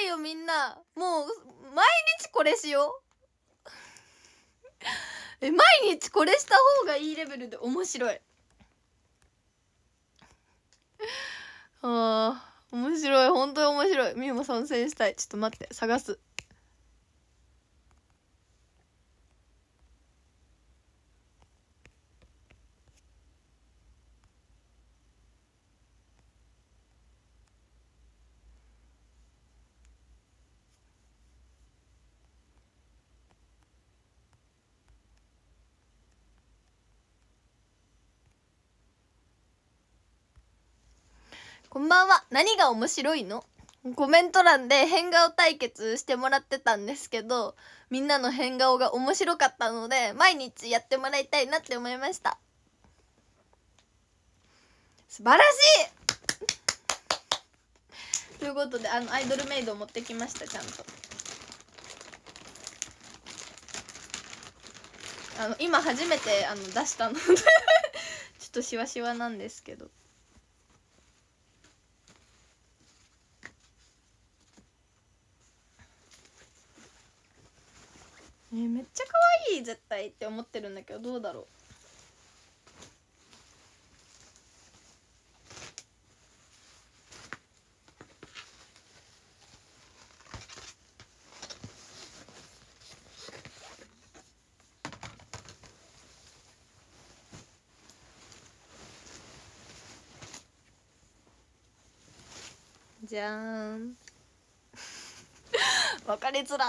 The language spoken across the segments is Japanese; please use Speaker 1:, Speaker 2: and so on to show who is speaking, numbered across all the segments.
Speaker 1: いよみんなもう毎日これしよう え毎日これした方がいいレベルで面白いあー面白い本当に面白いみゆも参戦したいちょっと待って探すんばんは何が面白いのコメント欄で変顔対決してもらってたんですけどみんなの変顔が面白かったので毎日やってもらいたいなって思いました素晴らしいということであのアイドルメイドを持ってきましたちゃんとあの今初めてあの出したので ちょっとしわしわなんですけどねめっちゃ可愛い絶対って思ってるんだけどどうだろうじゃーん分 かづら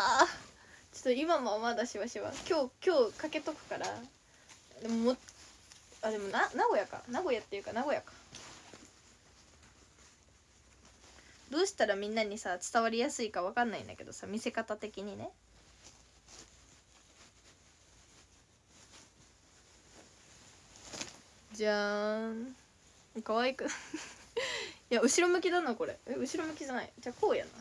Speaker 1: ちょっと今もまだしばしば今日今日かけとくからでももあでもな名古屋か名古屋っていうか名古屋かどうしたらみんなにさ伝わりやすいか分かんないんだけどさ見せ方的にねじゃーん可愛く いや後ろ向きだなこれえ後ろ向きじゃないじゃあこうやな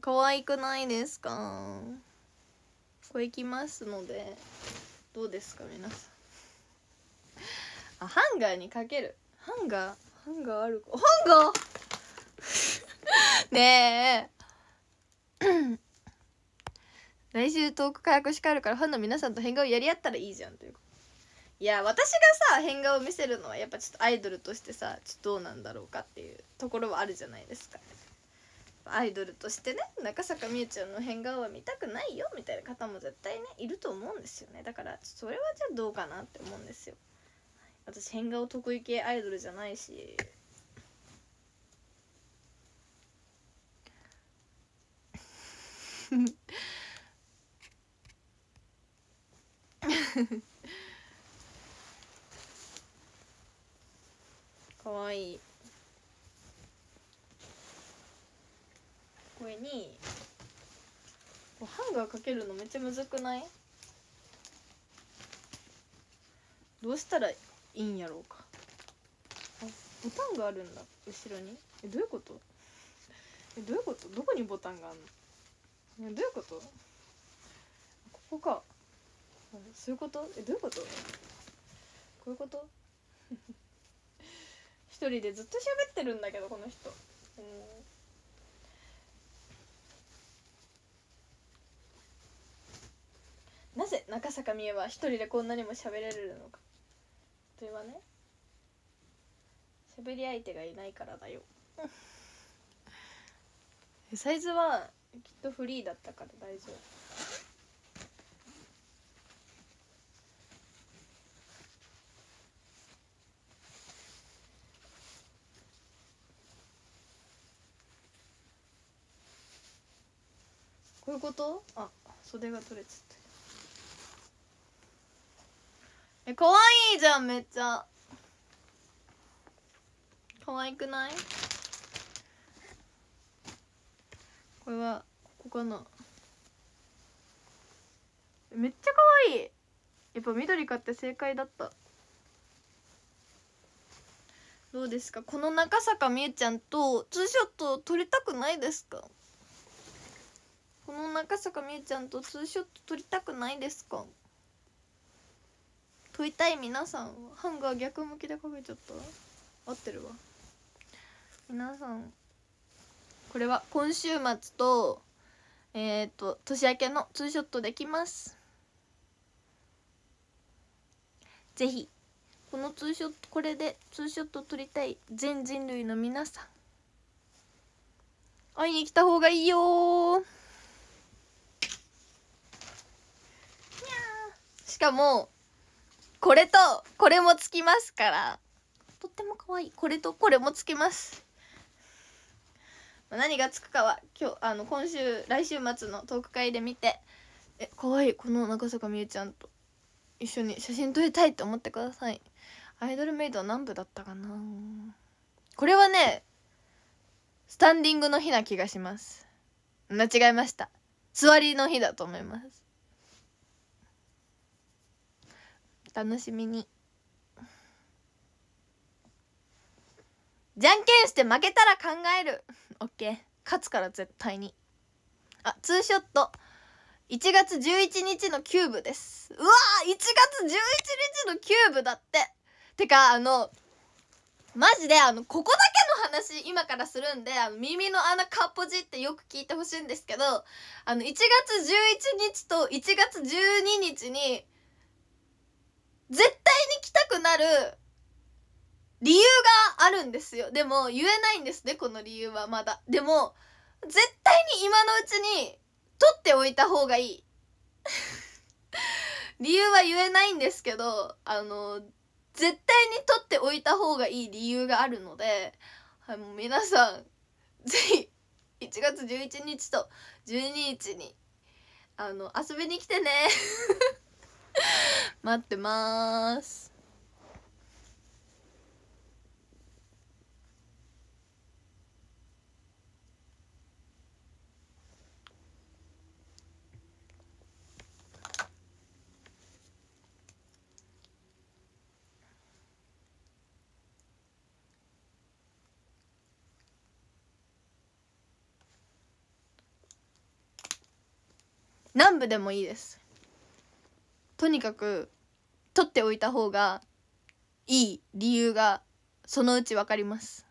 Speaker 1: 可愛くないですかこ行きますのでどうですか皆さんあハンガーにかけるハンガーハンガーあるハンガーねえ来週トーク開くしかあるからファンの皆さんと変顔やり合ったらいいじゃんといういや私がさ変顔を見せるのはやっぱちょっとアイドルとしてさちょっとどうなんだろうかっていうところはあるじゃないですか、アイドルとしてね中坂美優ちゃんの変顔は見たくないよみたいな方も絶対ねいると思うんですよねだからそれはじゃあどうかなって思うんですよ私変顔得意系アイドルじゃないしフフかわいいけるのめっちゃむずくないどうしたらいいんやろうかあボタンがあるんだ後ろにえどういうことえどういうことどこにボタンがあるのえどういうことここかそういうことえどういうことこういうこと 一人でずっと喋ってるんだけどこの人うん中坂美恵は一人でこんなにも喋れるのかそれはね喋り相手がいないからだよ サイズはきっとフリーだったから大丈夫こういうことあ袖が取れちゃった可愛いじゃんめっちゃ可愛くないこれはここかなめっちゃ可愛いやっぱ緑買って正解だったどうですかこの中坂美ゆちゃんとツーショット撮りたくないですかこの中坂美ゆちゃんとツーショット撮りたくないですか食いたい皆さんハンガー逆向きで食べちゃった合ってるわ皆さんこれは今週末とえっ、ー、と年明けのツーショットできますぜひこのツーショットこれでツーショット撮りたい全人類の皆さん会いに来た方がいいよしかもこれとこれもつきますからとっても可愛いこれとこれもつきます何がつくかは今日あの今週来週末のトーク会で見てえ可愛いこの中坂みゆちゃんと一緒に写真撮りたいと思ってくださいアイドルメイドは何部だったかなこれはねスタンディングの日な気がします間違えました座りの日だと思いますお楽しみにじゃんけんして負けたら考える OK 勝つから絶対にあツーショット1月11日のキューブですうわー1月11日のキューブだっててかあのマジであのここだけの話今からするんであの耳の穴かっぽじってよく聞いてほしいんですけどあの1月11日と1月12日に絶対に来たくなる理由があるんですよ。でも言えないんですね、この理由はまだ。でも、絶対に今のうちに取っておいた方がいい。理由は言えないんですけど、あの、絶対に取っておいた方がいい理由があるので、はい、もう皆さん、ぜひ、1月11日と12日に、あの、遊びに来てね。待ってます南部でもいいですとにかく取っておいた方がいい理由がそのうち分かります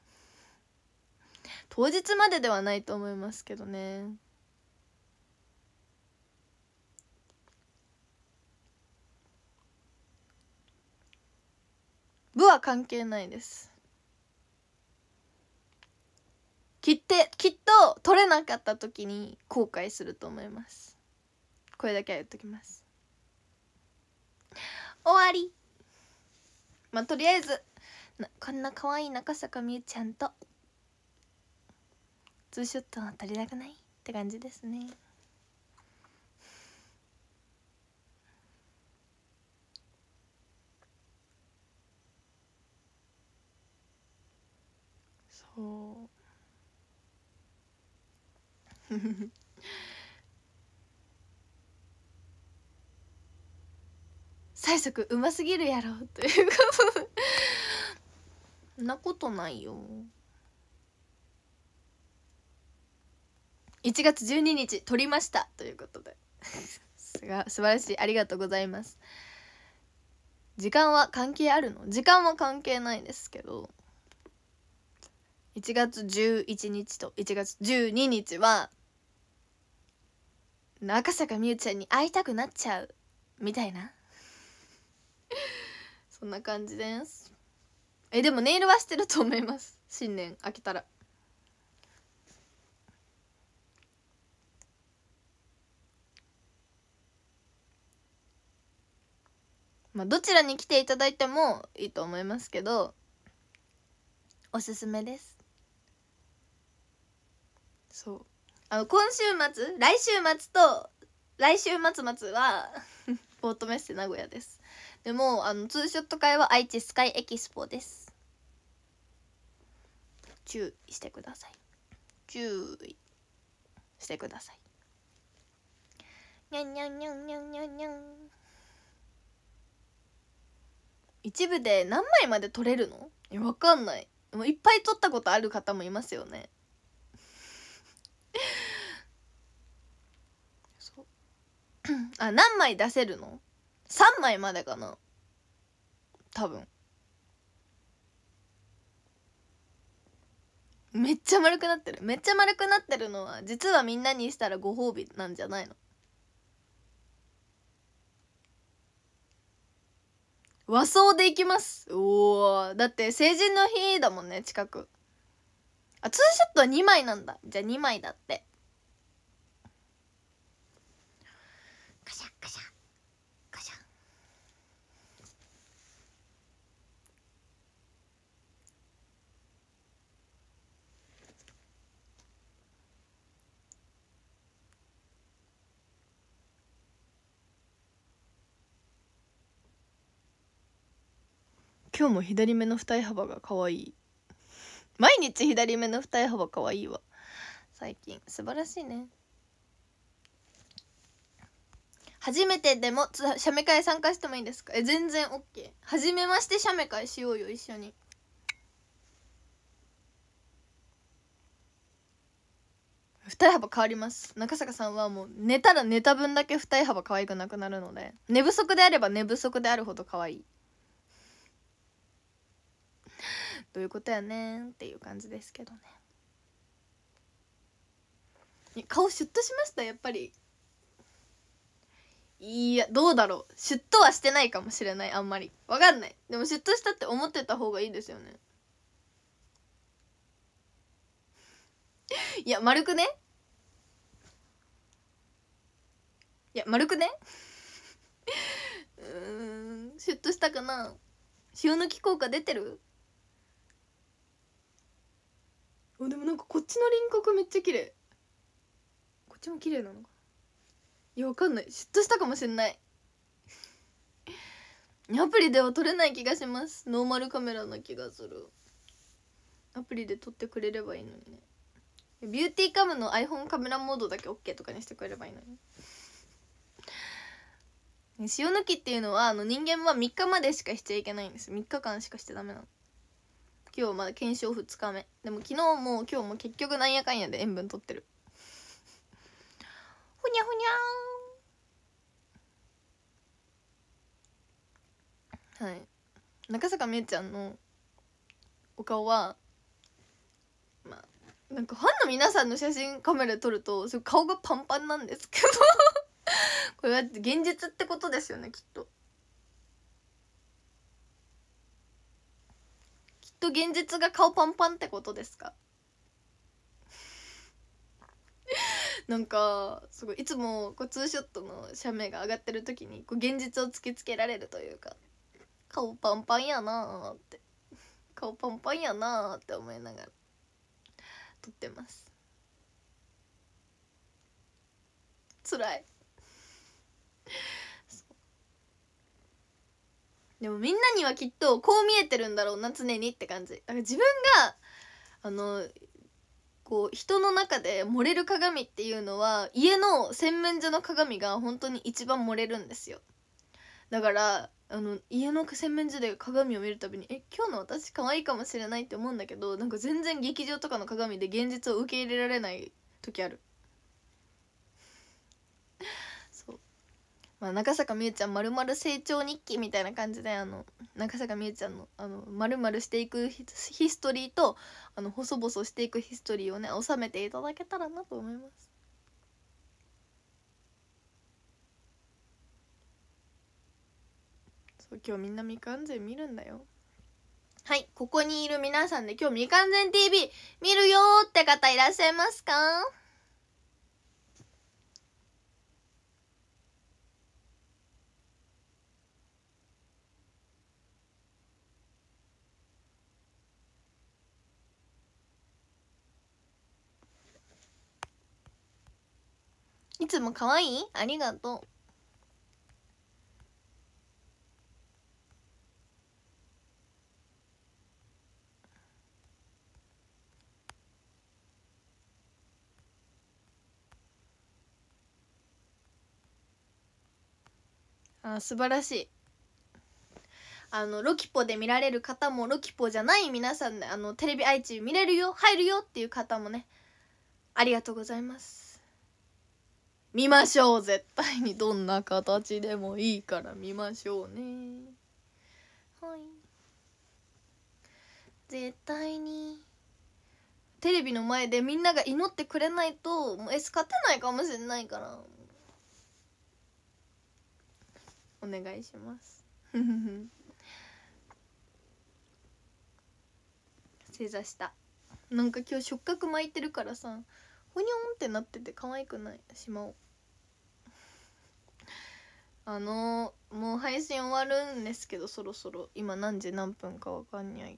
Speaker 1: 当日までではないと思いますけどね部は関係ないです切ってきっと取れなかった時に後悔すると思いますこれだけは言っときます終わりまあとりあえずこんな可愛い中坂美優ちゃんとツーショットは足りなくないって感じですねそう 催促うますぎるやろということなことないよ1月12日撮りましたということですが素晴らしいありがとうございます時間は関係あるの時間は関係ないですけど1月11日と1月12日は中坂美羽ちゃんに会いたくなっちゃうみたいな そんな感じですえでもネイルはしてると思います 新年明けたらまあどちらに来ていただいてもいいと思いますけどおすすめですそうあの今週末来週末と来週末末は ボートメッセ名古屋ですでもあのツーショット会は愛知スカイエキスポです注意してください注意してくださいにゃんにゃんにゃんにゃんにゃんにゃん一部で何枚まで撮れるのいやわかんないもういっぱい撮ったことある方もいますよねあ何枚出せるの3枚までかな多分めっちゃ丸くなってるめっちゃ丸くなってるのは実はみんなにしたらご褒美なんじゃないの和装でいきますおおだって成人の日だもんね近くあツーショットは2枚なんだじゃあ2枚だってカシャカシャ今日も左目の二重幅が可愛い毎日左目の二重幅可愛いわ最近素晴らしいね初めてでもつ写メ会参加してもいいですかえ全然 OK 初めまして写メ会しようよ一緒に二重幅変わります中坂さんはもう寝たら寝た分だけ二重幅可愛くなくなるので寝不足であれば寝不足であるほど可愛いどういうことやねんっていう感じですけどね顔シュッとしましたやっぱりいやどうだろうシュッとはしてないかもしれないあんまりわかんないでもシュッとしたって思ってた方がいいですよねいや丸くねいや丸くねうんシュッとしたかな塩抜き効果出てるでもなんかこっちの輪郭めっちゃ綺麗こっちも綺麗なのかいやわかんない嫉妬したかもしんないアプリでは撮れない気がしますノーマルカメラな気がするアプリで撮ってくれればいいのにねビューティーカムの iPhone カメラモードだけ OK とかにしてくれればいいのに塩抜きっていうのはあの人間は3日までしかしちゃいけないんです3日間しかしてダメなの今日まだ検証2日目でも昨日も今日も結局なんやかんやで塩分取ってるふにゃふにゃーんはい中坂めいちゃんのお顔はまあなんかファンの皆さんの写真カメラ撮るとすごい顔がパンパンなんですけど これは現実ってことですよねきっとと現実が顔パンパンってことですか なんかすごいいつもこうツーショットの写メが上がってる時にこう現実を突きつけられるというか顔パンパンやなーって顔パンパンやなーって思いながら撮ってます辛いでもみんなにはきっとこう見えてるんだろうな常にって感じだから自分があのこう人の中で漏れる鏡っていうのは家の洗面所の鏡が本当に一番漏れるんですよだからあの家の洗面所で鏡を見るたびに「え今日の私可愛いかもしれない」って思うんだけどなんか全然劇場とかの鏡で現実を受け入れられない時あるまあ、中坂みゆちゃんまるまる成長日記みたいな感じであの中坂みゆちゃんのまるまるしていくヒストリーとあの細々していくヒストリーをね収めていただけたらなと思います。そう今日みんな未完全見るんだよ。はい、ここにいる皆さんで今日未完全 TV 見るよって方いらっしゃいますかつも可愛いありがとうあ素晴らしいあのロキポで見られる方もロキポじゃない皆さんあのテレビ愛知見れるよ入るよっていう方もねありがとうございます見ましょう絶対にどんな形でもいいから見ましょうねはい絶対にテレビの前でみんなが祈ってくれないともう S 勝てないかもしれないからお願いします 正座したなんか今日触覚巻いてるからさふにょんってなってて可愛くないしまおうあのー、もう配信終わるんですけどそろそろ今何時何分かわかんない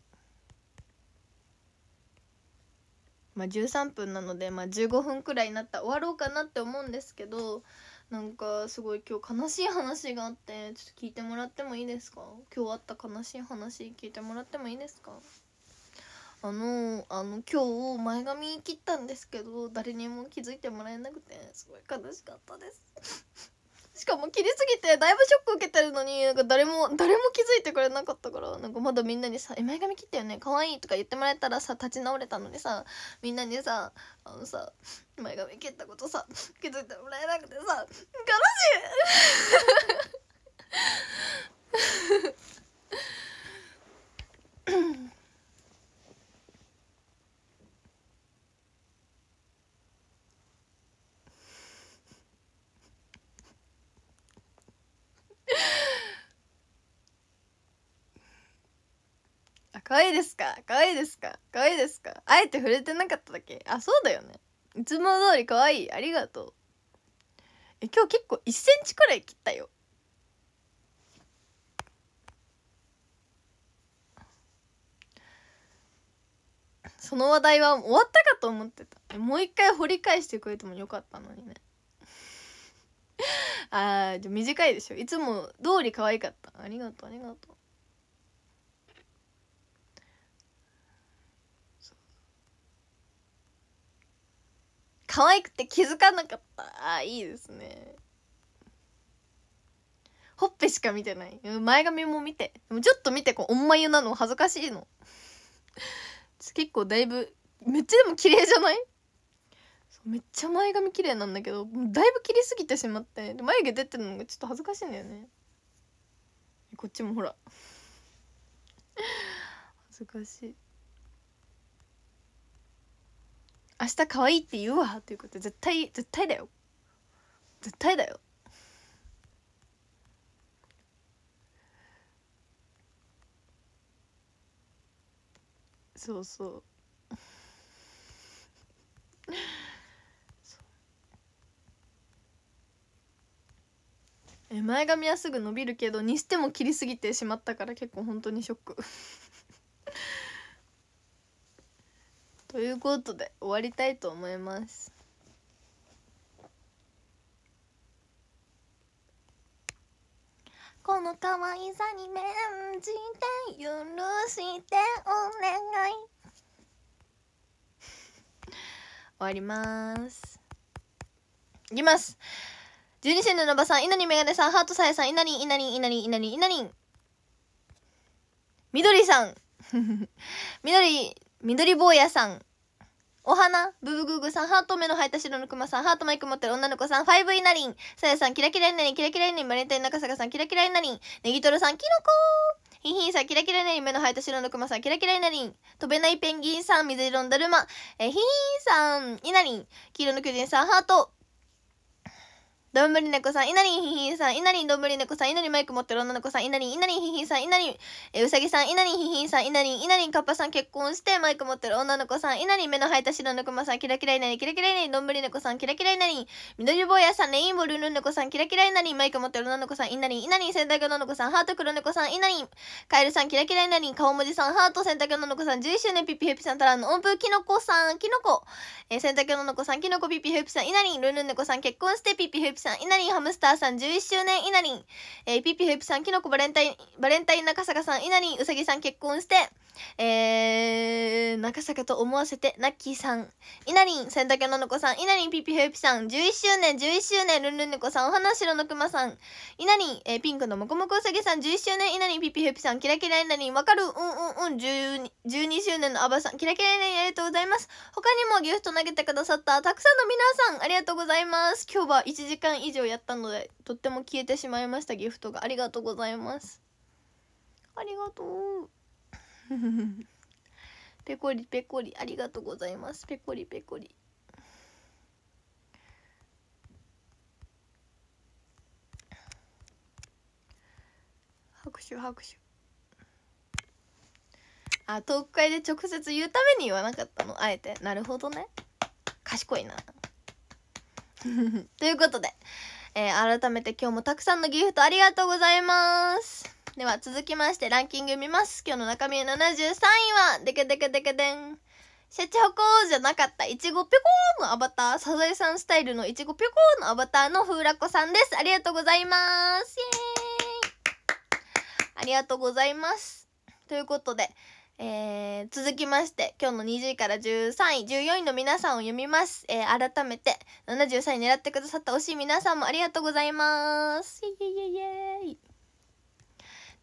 Speaker 1: まあ13分なので、まあ、15分くらいになったら終わろうかなって思うんですけどなんかすごい今日悲しい話があってちょっと聞いてもらってもいいですか今日あった悲しい話聞いてもらってもいいですかあのあの今日前髪切ったんですけど誰にも気づいてもらえなくてすごい悲しかったです しかも切りすぎてだいぶショック受けてるのになんか誰も誰も気づいてくれなかったからなんかまだみんなにさ「え前髪切ったよね可愛いとか言ってもらえたらさ立ち直れたのにさみんなにさあのさ前髪切ったことさ気づいてもらえなくてさ悲しい 可愛いですか可愛いですか可愛いですかあえて触れてなかっただけあそうだよねいつも通り可愛いありがとうえ今日結構1センチくらい切ったよその話題は終わったかと思ってたもう一回掘り返してくれてもよかったのにね あじゃ短いでしょいつも通り可愛かったありがとうありがとう可愛くて気づかなかったあいいですねほっぺしか見てない前髪も見てでもちょっと見てこうおんまゆなの恥ずかしいの結構だいぶめっちゃでも綺麗じゃないめっちゃ前髪綺麗なんだけどだいぶ切りすぎてしまってで眉毛出てるのがちょっと恥ずかしいんだよねこっちもほら恥ずかしい明日可愛いって言うわっていうこと絶対絶対だよ絶対だよそうそう え前髪はすぐ伸びるけどにしても切りすぎてしまったから結構本当にショックということで終わりたいと思います。この可愛さに免じて許してお願い 終わりますいきます12周年のばさんいなりメガネさんハートさえさんいなりいなりいなりいなりみどりさんみどり緑坊やさん。お花、ブブグーグさん、ハート目の生えた白のクマさん、ハートマイク持ってる女の子さん、ファイブイナリン、さやさん、キラキラいなりん、キラキラいなりん、マレンタイン中坂さん、キラキラいなりん、ネギトロさん、キノコヒヒンさん、キラキラいなりん、目の生えた白のクマさん、キラキラいなりん、飛べないペンギンさん、水色のだるま、えヒヒンさん、イナリン、黄色の巨人さん、ハート、どんぶり猫さん、いなりんひひんさん、いなりんどんぶり猫さん、いなりマイク持ってる女の子さん、いなりん、いなりんひひんさん、いなりん、えうさぎさん、いなりんひひんさん、いなりん、いなりんかっぱさん結婚して、マイク持ってる女の子さん、いなりん目の生えた白のくさん、キラキラいなりん、キラキラいなりん、どんぶり猫さん、キラキラいなりん、緑坊やさん、レインボールルン猫さん、キラキラいなりん、マイク持ってる女の子さん、いなりん、いなりん洗濯女の子さん、ハート黒猫さん、いなりん、カエルさん、キラキラいなりん、顔文字さん、ハート洗濯女の子さん、11周年ピピヘピさん、タランの音符、キノコさん、キノコ、え洗濯女の子さん、キノコピピヘピさん、いなりん、ルンルン猫さん、結婚して、ピピヘピさん、いなりんハムスターさん、11周年いなりん、えー、ピピフェプさん、きのこバレンタイン、バレンタインなかさかさん、いなりんうさぎさん結婚して、えー、中坂と思わせて、ナッキーさん、いなりん、洗濯ののこさん、いなりん、ピピヘピさん、11周年、11周年、ルンルンねこさん、お花白のくまさん、いなりん、えー、ピンクのもこもこうさぎさん、11周年、いなりん、ピピヘピさん、キラキラいなりん、わかる、うんうんうん、12, 12周年のあばさん、キラキラいなりん、ありがとうございます。他にもギフト投げてくださった、たくさんの皆さん、ありがとうございます。今日は1時間以上やったので、とっても消えてしまいました、ギフトが。ありがとうございます。ありがとう。ペコリペコリありがとうございますペコリペコリ拍手拍手あトー会で直接言うために言わなかったのあえてなるほどね賢いな ということで、えー、改めて今日もたくさんのギフトありがとうございますでは続きましてランキング見ます。今日の中身73位は、でけでけでけでん。シャチホコじゃなかった、いちごぴょこーのアバター、サザエさんスタイルのいちごぴょこーのアバターのふうらこさんです。ありがとうございます。イーイ。ありがとうございます。ということで、えー、続きまして、今日の20位から13位、14位の皆さんを読みます。えー、改めて、73位狙ってくださった惜しい皆さんもありがとうございます。イェイイェイイ。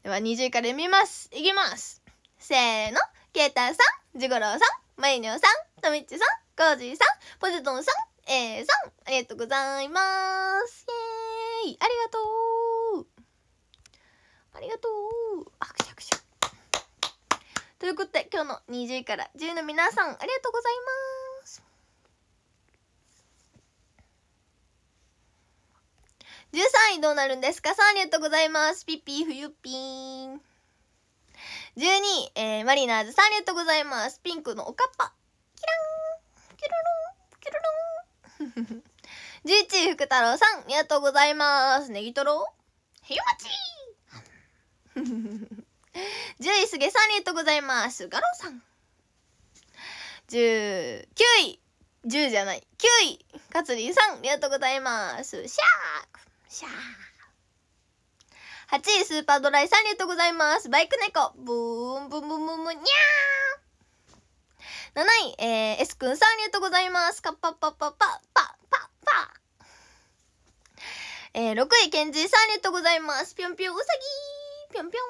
Speaker 1: では20から読みます。いきます。せーの。ケータさん、ジゴロウさん、マイニョさん、トミッチさん、コージーさん、ポジトンさん、A さん、ありがとうございます。イェーイありがとうありがとう拍手拍手ということで、今日の20から10の皆さん、ありがとうございます。13位どうなるんですか ?3 ありがとうございます。ピッピー、冬ピーン。12位、えー、マリナーズさんありがとうございます。ピンクのおかっぱ。キランキュルルンキュルルン11位、福太郎さん、ありがとうございます。ネギトロへよまち10位、すげさん、ありがとうございます。ガロさん。19位、10じゃない。9位、かつりんさん、ありがとうございます。シャーしゃー8位スーパードライさんありがとうございますバイク猫ブーンブンブンブンブンにゃー7位、えー、S くんさんありがとうございますカッパッパッパッパッパッパッパえー、6位ケンジーさんありがとうございますぴょんぴょんうさぎぴょんぴょん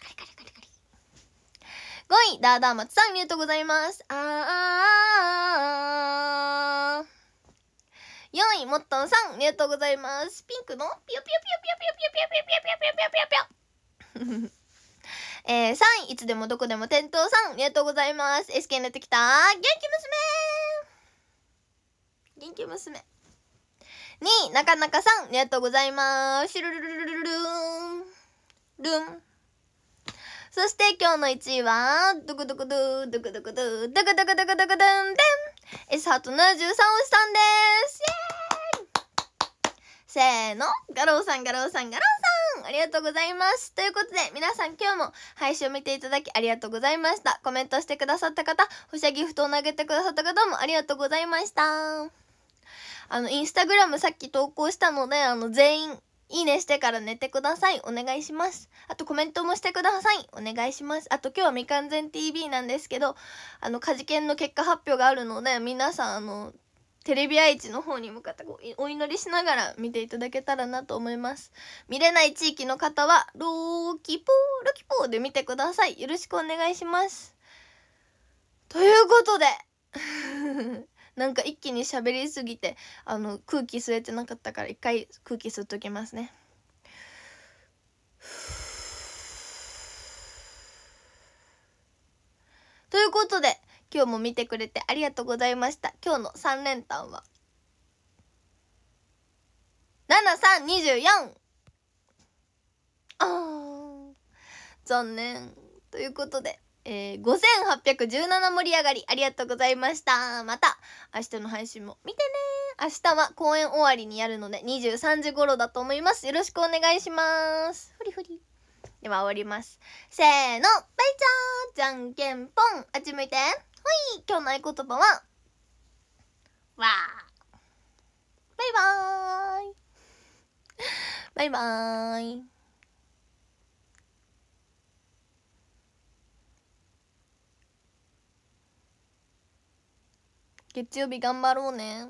Speaker 1: カリカリカリカリ5位ダーダーマツさんありがとうございますあーあーあーあー4位、もっとんさん、ありがとうございます。ピンクのピヨピヨピヨピヨピヨピヨピヨピヨピヨピヨピヨピヨ。えー、3位、いつでもどこでも店頭さん、ありがとうございます。SK になってきた、元気娘元気娘。2位、なかなかさん、ありがとうございます。シュルルルルルルルン。ルン。そして今日の1位は、ドクドクドゥ、ドクドクドゥ、ドクドクドクドクドゥン、デン S ハート73押したんですせーの、ガロさん、ガロさん、ガロさんありがとうございますということで、皆さん今日も配信を見ていただきありがとうございました。コメントしてくださった方、おしゃギフトを投げてくださった方もありがとうございました。あの、インスタグラムさっき投稿したので、あの、全員、いいねしてから寝てください。お願いします。あとコメントもしてください。お願いします。あと今日は未完全 TV なんですけど、あの、カジケンの結果発表があるので、皆さん、あの、テレビ愛知の方に向かってお祈りしながら見ていただけたらなと思います。見れない地域の方は、ローキポー、ロキポーで見てください。よろしくお願いします。ということでなんか一気に喋りすぎてあの空気吸えてなかったから一回空気吸っときますね。ということで今日も見てくれてありがとうございました今日の3連単は7324あー残念ということでえー、5817盛り上がりありがとうございました。また明日の配信も見てね明日は公演終わりにやるので23時頃だと思います。よろしくお願いします。ふりふり。では終わります。せーの、バイチャーじゃんけんぽんあっち向いてほい今日の合言葉はわーバイバーイバイバーイ月曜日頑張ろうね。